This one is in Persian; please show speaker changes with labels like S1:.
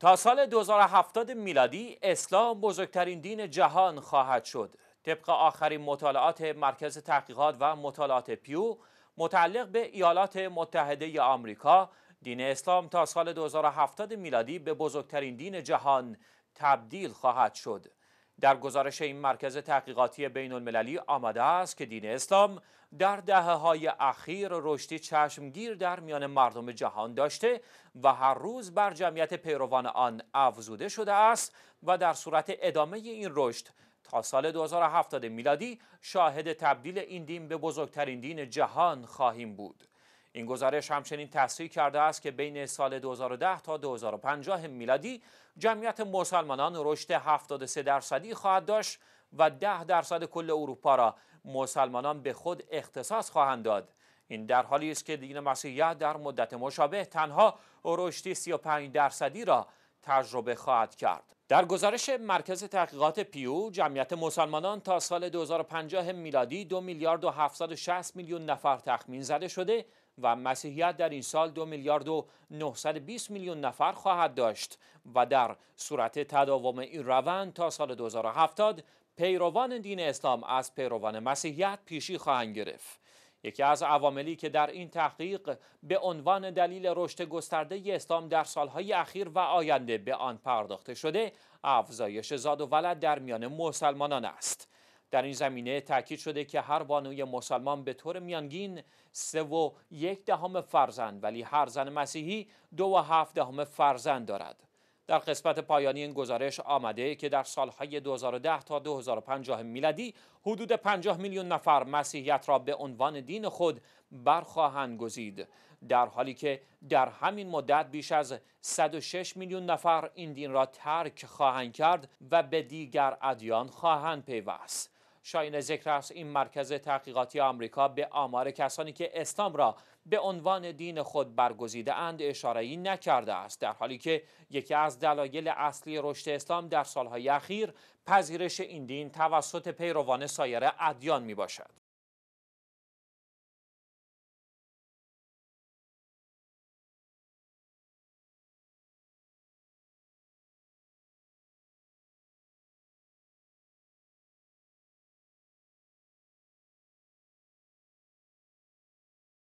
S1: تا سال 2070 میلادی اسلام بزرگترین دین جهان خواهد شد. طبق آخرین مطالعات مرکز تحقیقات و مطالعات پیو متعلق به ایالات متحده آمریکا، دین اسلام تا سال 2070 میلادی به بزرگترین دین جهان تبدیل خواهد شد. در گزارش این مرکز تحقیقاتی بین المللی آمده است که دین اسلام در دهه های اخیر رشدی چشمگیر در میان مردم جهان داشته و هر روز بر جمعیت پیروان آن افزوده شده است و در صورت ادامه این رشد تا سال 2070 میلادی شاهد تبدیل این دین به بزرگترین دین جهان خواهیم بود. این گزارش همچنین تصریح کرده است که بین سال 2010 تا 2050 میلادی جمعیت مسلمانان رشد 73 درصدی خواهد داشت و 10 درصد کل اروپا را مسلمانان به خود اختصاص خواهند داد این در حالی است که دین مسیحیت در مدت مشابه تنها رشدی 35 درصدی را تجربه خواهد کرد در گزارش مرکز تحقیقات پیو جمعیت مسلمانان تا سال 2050 میلادی 2 میلیارد و 760 میلیون نفر تخمین زده شده و مسیحیت در این سال 2 میلیارد و 920 میلیون نفر خواهد داشت و در صورت تداوم این روند تا سال 2070 پیروان دین اسلام از پیروان مسیحیت پیشی خواهند گرفت یکی از عواملی که در این تحقیق به عنوان دلیل رشد گسترده اسلام در سالهای اخیر و آینده به آن پرداخته شده افزایش زاد و ولد در میان مسلمانان است در این زمینه تاکید شده که هر بانوی مسلمان به طور میانگین سه و یک دهم فرزند ولی هر زن مسیحی دو و هفت دهم فرزند دارد در قسمت پایانی این گزارش آمده که در سالهای 2010 تا 2050 میلادی حدود 50 میلیون نفر مسیحیت را به عنوان دین خود برخواهند گزید در حالی که در همین مدت بیش از 106 میلیون نفر این دین را ترک خواهند کرد و به دیگر ادیان خواهند پیوست شاین ذکر است این مرکز تحقیقاتی آمریکا به آمار کسانی که اسلام را به عنوان دین خود برگزیده اند اشاره ای نکرده است در حالی که یکی از دلایل اصلی رشد اسلام در سالهای اخیر پذیرش این دین توسط پیروان سایر ادیان می باشد